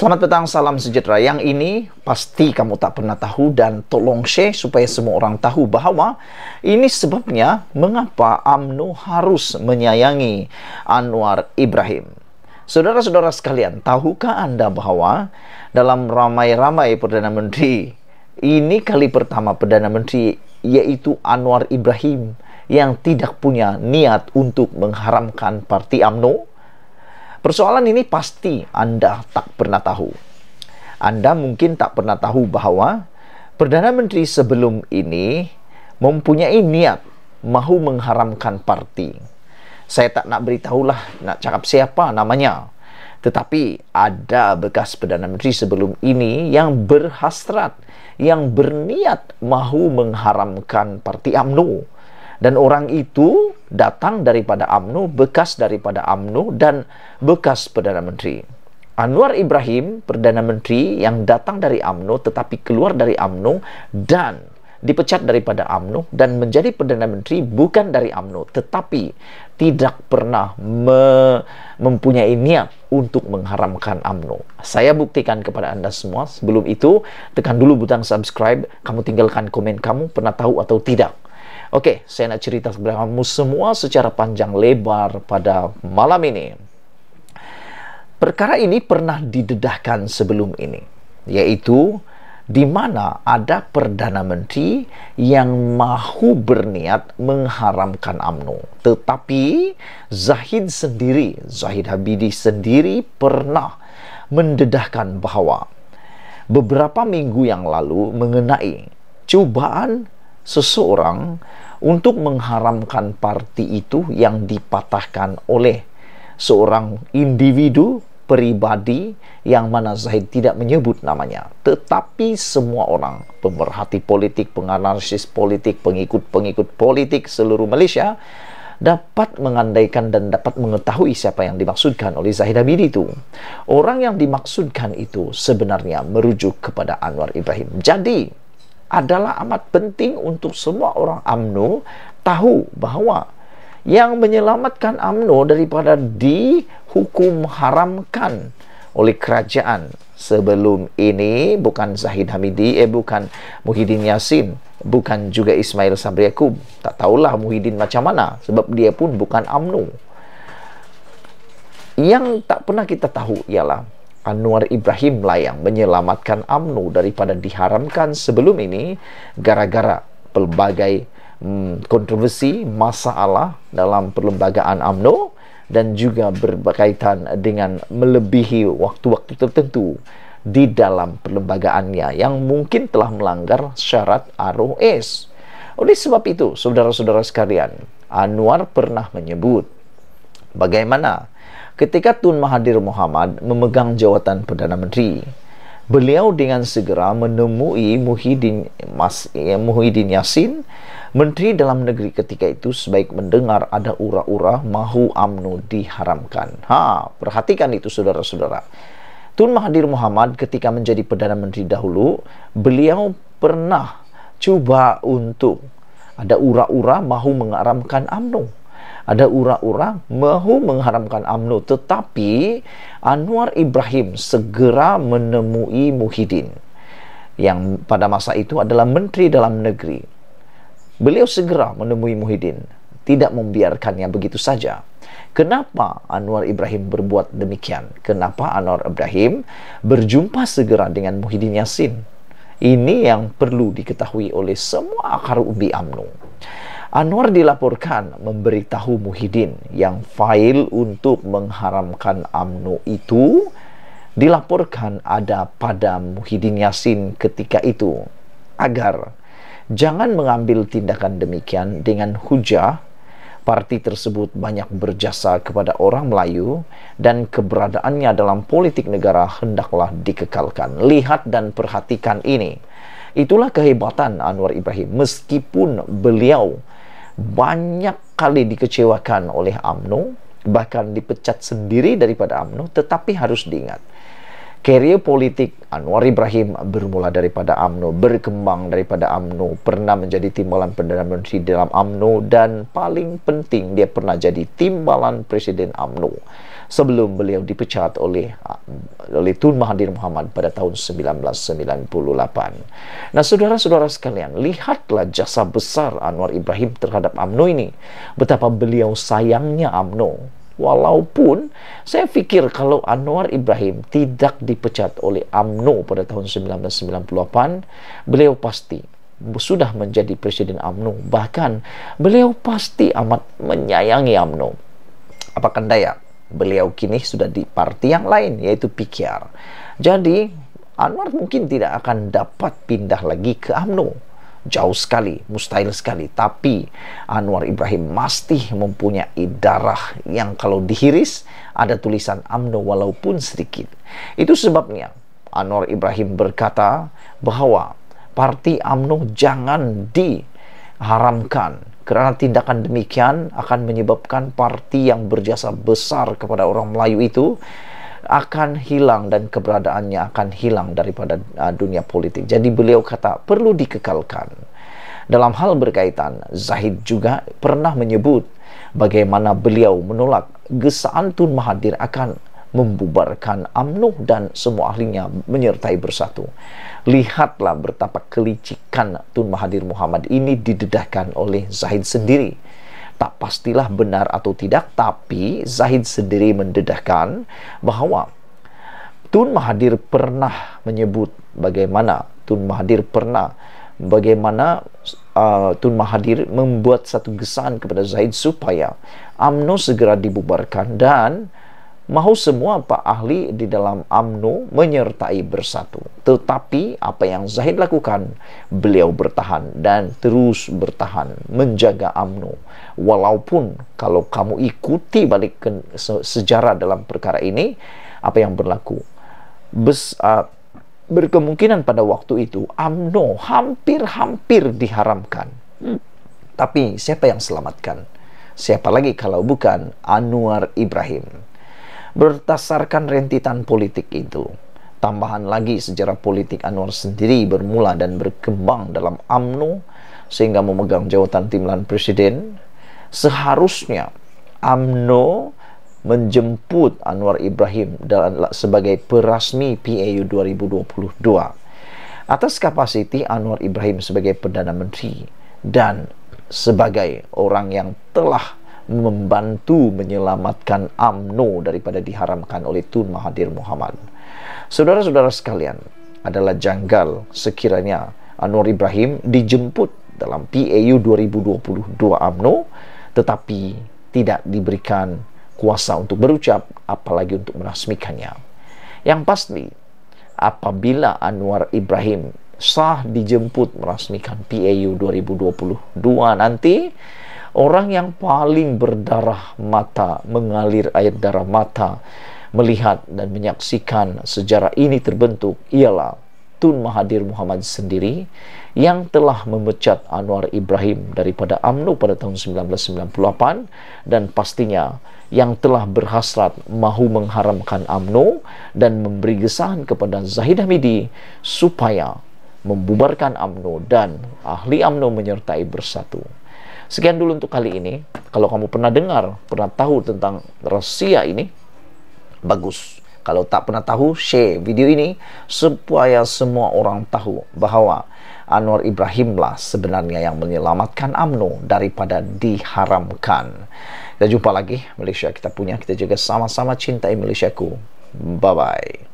Selamat petang, salam sejahtera. Yang ini pasti kamu tak pernah tahu dan tolong share supaya semua orang tahu bahawa ini sebabnya mengapa AMNO harus menyayangi Anwar Ibrahim. Saudara-saudara sekalian, tahukah Anda bahawa dalam ramai-ramai Perdana Menteri, ini kali pertama Perdana Menteri yaitu Anwar Ibrahim yang tidak punya niat untuk mengharamkan parti AMNO Persoalan ini pasti Anda tak pernah tahu. Anda mungkin tak pernah tahu bahwa Perdana Menteri sebelum ini mempunyai niat mahu mengharamkan parti. Saya tak nak beritahulah nak cakap siapa namanya. Tetapi ada bekas Perdana Menteri sebelum ini yang berhasrat, yang berniat mahu mengharamkan parti UMNO. Dan orang itu datang daripada Amnu, bekas daripada Amnu dan bekas Perdana Menteri. Anwar Ibrahim, Perdana Menteri yang datang dari Amnu, tetapi keluar dari Amnu dan dipecat daripada Amnu dan menjadi Perdana Menteri bukan dari Amnu, tetapi tidak pernah me mempunyai niat untuk mengharamkan Amnu. Saya buktikan kepada Anda semua. Sebelum itu, tekan dulu butang subscribe, kamu tinggalkan komen kamu pernah tahu atau tidak. Oke, saya nak cerita kepada kamu semua secara panjang lebar pada malam ini. Perkara ini pernah didedahkan sebelum ini, yaitu di mana ada Perdana Menteri yang mahu berniat mengharamkan AMNO. Tetapi Zahid sendiri, Zahid Habidi sendiri pernah mendedahkan bahwa beberapa minggu yang lalu mengenai cubaan seseorang untuk mengharamkan parti itu yang dipatahkan oleh seorang individu pribadi yang mana Zahid tidak menyebut namanya. Tetapi semua orang, pemerhati politik, penganalisis politik, pengikut-pengikut politik seluruh Malaysia dapat mengandaikan dan dapat mengetahui siapa yang dimaksudkan oleh Zahid Abidi itu. Orang yang dimaksudkan itu sebenarnya merujuk kepada Anwar Ibrahim. Jadi, adalah amat penting untuk semua orang Amnu tahu bahawa yang menyelamatkan Amnu daripada dihukum haramkan oleh kerajaan sebelum ini bukan Zahid Hamidi eh bukan Muhyiddin Yassin bukan juga Ismail Sabri Yaakob tak tahulah Muhyiddin macam mana sebab dia pun bukan Amnu. yang tak pernah kita tahu ialah Anwar Ibrahim lah yang menyelamatkan AMNO daripada diharamkan sebelum ini gara-gara pelbagai hmm, kontroversi masalah dalam perlembagaan AMNO dan juga berkaitan dengan melebihi waktu-waktu tertentu di dalam perlembagaannya yang mungkin telah melanggar syarat ROS. Oleh sebab itu, saudara-saudara sekalian, Anwar pernah menyebut bagaimana Ketika Tun Mahathir Muhammad memegang jawatan Perdana Menteri, beliau dengan segera menemui Muhyiddin, Mas, ya, Muhyiddin Yassin, Menteri Dalam Negeri ketika itu sebaik mendengar ada ura-ura mahu amnu diharamkan. Ha, perhatikan itu saudara-saudara. Tun Mahathir Muhammad ketika menjadi Perdana Menteri dahulu, beliau pernah coba untuk ada ura-ura mahu mengaramkan amnu ada ura-ura mahu mengharamkan UMNO tetapi Anwar Ibrahim segera menemui Muhyiddin yang pada masa itu adalah menteri dalam negeri beliau segera menemui Muhyiddin tidak membiarkannya begitu saja Kenapa Anwar Ibrahim berbuat demikian? Kenapa Anwar Ibrahim berjumpa segera dengan Muhyiddin Yassin? Ini yang perlu diketahui oleh semua akar umbi UMNO Anwar dilaporkan memberitahu Muhyiddin yang fail untuk mengharamkan UMNO itu dilaporkan ada pada Muhyiddin Yasin ketika itu agar jangan mengambil tindakan demikian dengan hujah parti tersebut banyak berjasa kepada orang Melayu dan keberadaannya dalam politik negara hendaklah dikekalkan. Lihat dan perhatikan ini. Itulah kehebatan Anwar Ibrahim meskipun beliau banyak kali dikecewakan oleh AMNO, bahkan dipecat sendiri daripada AMNO, tetapi harus diingat. Karier politik Anwar Ibrahim bermula daripada AMNO, berkembang daripada AMNO, pernah menjadi timbalan Perdana Menteri dalam AMNO, dan paling penting dia pernah jadi timbalan Presiden AMNO sebelum beliau dipecat oleh oleh Tun Mahathir Muhammad pada tahun 1998. Nah, saudara-saudara sekalian, lihatlah jasa besar Anwar Ibrahim terhadap AMNO ini. Betapa beliau sayangnya AMNO. Walaupun saya pikir kalau Anwar Ibrahim tidak dipecat oleh AMNO pada tahun 1998, beliau pasti sudah menjadi presiden AMNO. Bahkan beliau pasti amat menyayangi AMNO. Apakah daya? Beliau kini sudah di parti yang lain, yaitu PKR. Jadi, Anwar mungkin tidak akan dapat pindah lagi ke AMNO jauh sekali, mustahil sekali. Tapi Anwar Ibrahim masih mempunyai darah yang kalau dihiris ada tulisan AMNO walaupun sedikit. Itu sebabnya Anwar Ibrahim berkata bahwa parti AMNO jangan diharamkan karena tindakan demikian akan menyebabkan parti yang berjasa besar kepada orang Melayu itu akan hilang dan keberadaannya akan hilang daripada uh, dunia politik. Jadi beliau kata perlu dikekalkan. Dalam hal berkaitan, Zahid juga pernah menyebut bagaimana beliau menolak gesaan Tun Mahathir akan membubarkan UMNO dan semua ahlinya menyertai bersatu. Lihatlah betapa kelicikan Tun Mahathir Muhammad ini didedahkan oleh Zahid sendiri. Tak pastilah benar atau tidak, tapi Zahid sendiri mendedahkan bahwa Tun Mahathir pernah menyebut bagaimana Tun Mahathir pernah bagaimana uh, Tun Mahathir membuat satu gesan kepada Zaid supaya UMNO segera dibubarkan dan mau semua Pak Ahli di dalam amnu menyertai bersatu. Tetapi apa yang Zahid lakukan, beliau bertahan dan terus bertahan menjaga AMNU. Walaupun kalau kamu ikuti balik ke sejarah dalam perkara ini, apa yang berlaku? Bes, uh, berkemungkinan pada waktu itu amnu hampir-hampir diharamkan. Hmm. Tapi siapa yang selamatkan? Siapa lagi kalau bukan Anwar Ibrahim? berdasarkan rentitan politik itu. Tambahan lagi sejarah politik Anwar sendiri bermula dan berkembang dalam AMNO sehingga memegang jawatan timlan presiden. Seharusnya AMNO menjemput Anwar Ibrahim sebagai perasmi PAU 2022 atas kapasiti Anwar Ibrahim sebagai Perdana Menteri dan sebagai orang yang telah membantu menyelamatkan AMNO daripada diharamkan oleh Tun Mahathir Muhammad. Saudara-saudara sekalian, adalah janggal sekiranya Anwar Ibrahim dijemput dalam PAU 2022 AMNO tetapi tidak diberikan kuasa untuk berucap apalagi untuk merasmikannya. Yang pasti apabila Anwar Ibrahim sah dijemput merasmikan PAU 2022 nanti Orang yang paling berdarah mata, mengalir air darah mata, melihat dan menyaksikan sejarah ini terbentuk ialah Tun Mahathir Muhammad sendiri yang telah memecat Anwar Ibrahim daripada UMNO pada tahun 1998 dan pastinya yang telah berhasrat mahu mengharamkan UMNO dan memberi gesahan kepada Zahid Hamidi supaya membubarkan UMNO dan ahli UMNO menyertai bersatu. Sekian dulu untuk kali ini. Kalau kamu pernah dengar, pernah tahu tentang rahasia ini, bagus. Kalau tak pernah tahu, share video ini supaya semua orang tahu bahawa Anwar Ibrahimlah sebenarnya yang menyelamatkan UMNO daripada diharamkan. Kita jumpa lagi Malaysia kita punya. Kita juga sama-sama cintai Malaysiaku. Bye-bye.